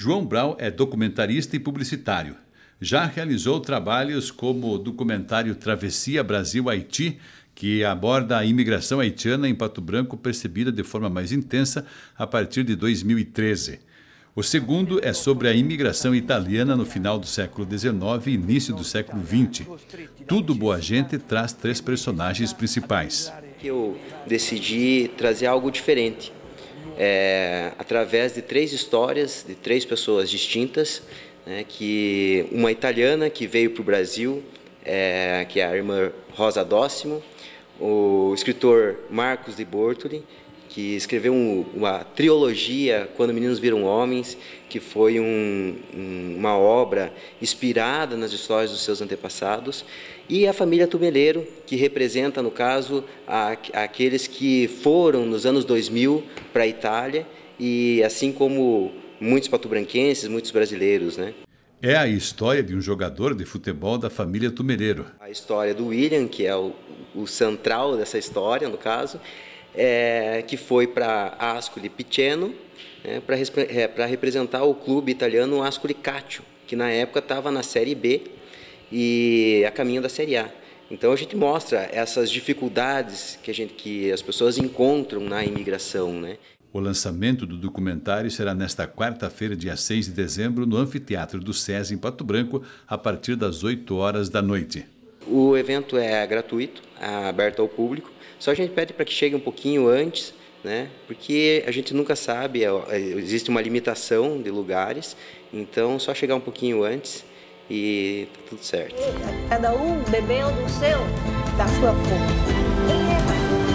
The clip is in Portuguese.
João Brau é documentarista e publicitário. Já realizou trabalhos como o documentário Travessia Brasil-Haiti, que aborda a imigração haitiana em Pato Branco percebida de forma mais intensa a partir de 2013. O segundo é sobre a imigração italiana no final do século XIX e início do século XX. Tudo Boa Gente traz três personagens principais. Eu decidi trazer algo diferente é, através de três histórias de três pessoas distintas, né, que uma italiana que veio para o Brasil, é, que é a irmã Rosa Dossimo, o escritor Marcos de Bortoli, que escreveu um, uma trilogia Quando Meninos Viram Homens, que foi um, um, uma obra inspirada nas histórias dos seus antepassados, e a família Tumeleiro, que representa, no caso, a, aqueles que foram nos anos 2000 para a Itália, e assim como muitos patobranquenses, muitos brasileiros, né? É a história de um jogador de futebol da família Tumeleiro. A história do William, que é o, o central dessa história, no caso, é, que foi para Ascoli Piceno, né, para é, representar o clube italiano Ascoli Caccio que na época estava na Série B e a caminho da Série A. Então a gente mostra essas dificuldades que, a gente, que as pessoas encontram na imigração. Né? O lançamento do documentário será nesta quarta-feira, dia 6 de dezembro, no Anfiteatro do SESI, em Pato Branco, a partir das 8 horas da noite. O evento é gratuito, é aberto ao público, só a gente pede para que chegue um pouquinho antes, né? Porque a gente nunca sabe, é, é, existe uma limitação de lugares, então só chegar um pouquinho antes e tá tudo certo. Cada um bebendo o seu da sua fonte.